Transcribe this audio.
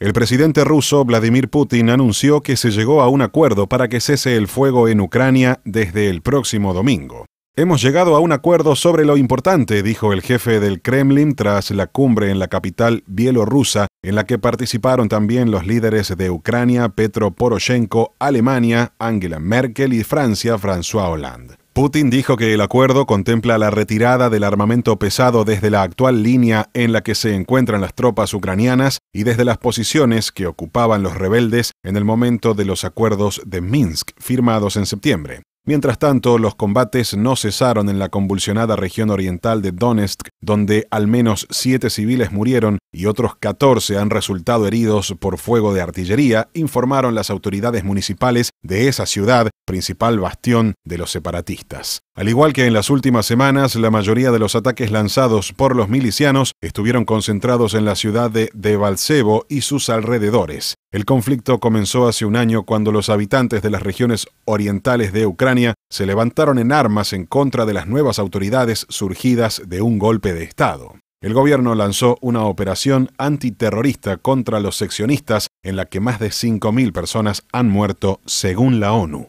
El presidente ruso Vladimir Putin anunció que se llegó a un acuerdo para que cese el fuego en Ucrania desde el próximo domingo. Hemos llegado a un acuerdo sobre lo importante, dijo el jefe del Kremlin tras la cumbre en la capital bielorrusa, en la que participaron también los líderes de Ucrania, Petro Poroshenko, Alemania, Angela Merkel y Francia, François Hollande. Putin dijo que el acuerdo contempla la retirada del armamento pesado desde la actual línea en la que se encuentran las tropas ucranianas y desde las posiciones que ocupaban los rebeldes en el momento de los acuerdos de Minsk firmados en septiembre. Mientras tanto, los combates no cesaron en la convulsionada región oriental de Donetsk, donde al menos siete civiles murieron y otros 14 han resultado heridos por fuego de artillería, informaron las autoridades municipales de esa ciudad, principal bastión de los separatistas. Al igual que en las últimas semanas, la mayoría de los ataques lanzados por los milicianos estuvieron concentrados en la ciudad de Devalcebo y sus alrededores. El conflicto comenzó hace un año cuando los habitantes de las regiones orientales de Ucrania se levantaron en armas en contra de las nuevas autoridades surgidas de un golpe de Estado. El gobierno lanzó una operación antiterrorista contra los seccionistas en la que más de 5.000 personas han muerto según la ONU.